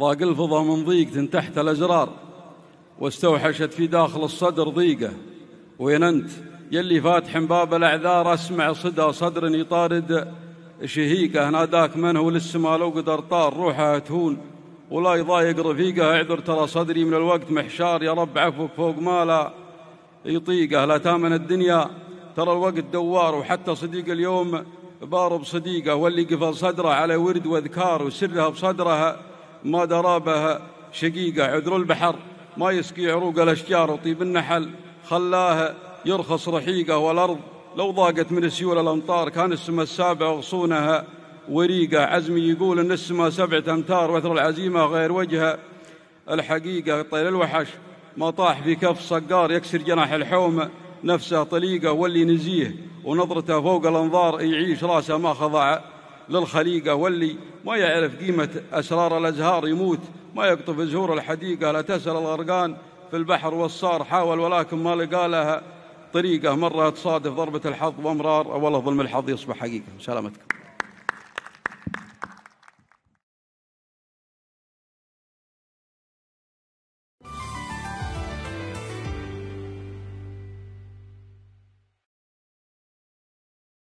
ضاق الفضا من ضيق تحت الأزرار واستوحشت في داخل الصدر ضيقة وين أنت يلي فاتح باب الأعذار أسمع صدى صدر يطارد شهيقة ناداك من هو للسما لو قدر طار روحه تهون ولا يضايق رفيقه اعذر ترى صدري من الوقت محشار يا رب عفوك فوق ما لا يطيقه لا تامن الدنيا ترى الوقت دوار وحتى صديق اليوم بارب صديقه واللي قفل صدره على ورد واذكار وسرها بصدره ما درابها شقيقة عذر البحر ما يسقي عروق الأشجار وطيب النحل خلاها يرخص رحيقة والأرض لو ضاقت من السيول الأمطار كان السماء السابع غصونها وريقة عزمي يقول أن السماء سبعة أمتار وثر العزيمة غير وجهها الحقيقة طير الوحش ما طاح في كف صقار يكسر جناح الحومة نفسه طليقة واللي نزيه ونظرته فوق الأنظار يعيش راسه ما خضعه للخليقة واللي ما يعرف قيمة أسرار الأزهار يموت ما يقطف زهور الحديقة لا تسأل الغرقان في البحر والصار حاول ولكن ما لقى لها طريقة مرة تصادف ضربة الحظ وأمرار أو والله ظلم الحظ يصبح حقيقة سلامتكم